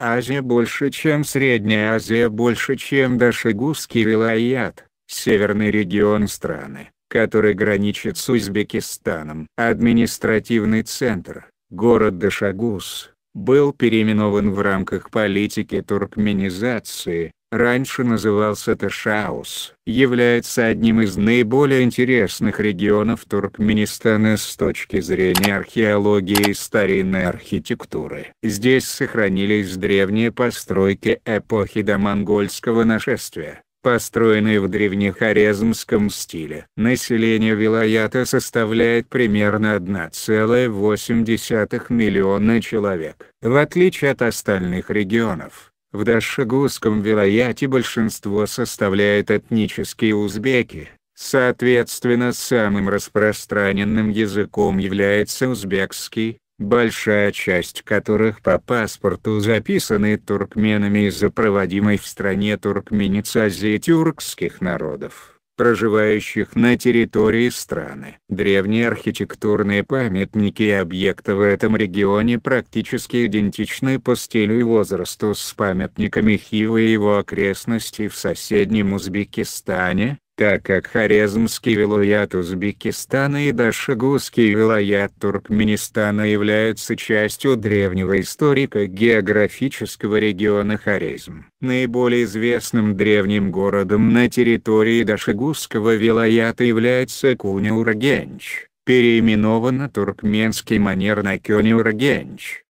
Азия больше чем Средняя Азия больше чем Дашигузский вилайят, северный регион страны, который граничит с Узбекистаном. Административный центр, город Дашагуз, был переименован в рамках политики туркменизации, раньше назывался Ташаус, является одним из наиболее интересных регионов Туркменистана с точки зрения археологии и старинной архитектуры. Здесь сохранились древние постройки эпохи домонгольского нашествия построенные в древнехарезмском стиле. Население Вилаята составляет примерно 1,8 миллиона человек. В отличие от остальных регионов, в Дашагузском вероятно большинство составляют этнические узбеки, соответственно самым распространенным языком является узбекский, большая часть которых по паспорту записаны туркменами из-за проводимой в стране туркменицазии тюркских народов проживающих на территории страны. Древние архитектурные памятники и объекты в этом регионе практически идентичны по стилю и возрасту с памятниками Хивы и его окрестностей в соседнем Узбекистане, так как Хорезмский вилаят Узбекистана и Дашигузский вилаят Туркменистана являются частью древнего историко-географического региона Хорезм. Наиболее известным древним городом на территории Дашигузского вилаята является Кунеургенч, переименовано туркменский манер на Кёнеургенч